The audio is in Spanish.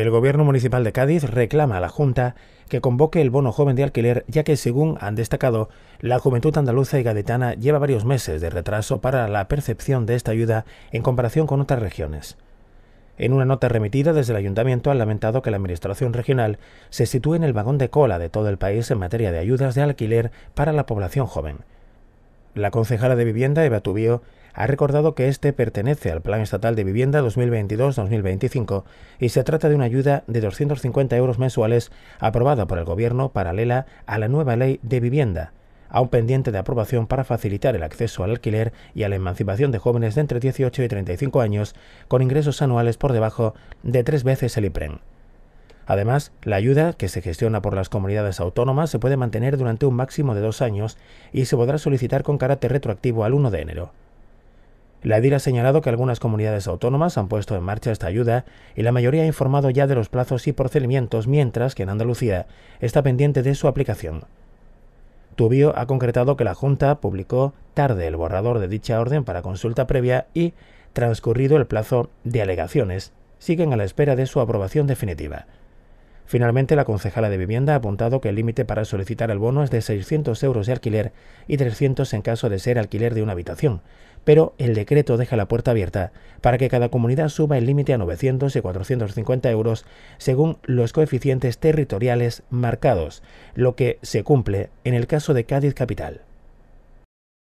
El gobierno municipal de Cádiz reclama a la Junta que convoque el bono joven de alquiler, ya que, según han destacado, la juventud andaluza y gaditana lleva varios meses de retraso para la percepción de esta ayuda en comparación con otras regiones. En una nota remitida desde el ayuntamiento han lamentado que la Administración regional se sitúe en el vagón de cola de todo el país en materia de ayudas de alquiler para la población joven. La concejala de vivienda, Eva Tubío, ha recordado que este pertenece al Plan Estatal de Vivienda 2022-2025 y se trata de una ayuda de 250 euros mensuales aprobada por el Gobierno paralela a la nueva ley de vivienda, aún pendiente de aprobación para facilitar el acceso al alquiler y a la emancipación de jóvenes de entre 18 y 35 años con ingresos anuales por debajo de tres veces el IPREM. Además, la ayuda, que se gestiona por las comunidades autónomas, se puede mantener durante un máximo de dos años y se podrá solicitar con carácter retroactivo al 1 de enero. La DIR ha señalado que algunas comunidades autónomas han puesto en marcha esta ayuda y la mayoría ha informado ya de los plazos y procedimientos, mientras que en Andalucía está pendiente de su aplicación. Tubio ha concretado que la Junta publicó tarde el borrador de dicha orden para consulta previa y, transcurrido el plazo de alegaciones, siguen a la espera de su aprobación definitiva. Finalmente, la concejala de vivienda ha apuntado que el límite para solicitar el bono es de 600 euros de alquiler y 300 en caso de ser alquiler de una habitación, pero el decreto deja la puerta abierta para que cada comunidad suba el límite a 900 y 450 euros según los coeficientes territoriales marcados, lo que se cumple en el caso de Cádiz Capital.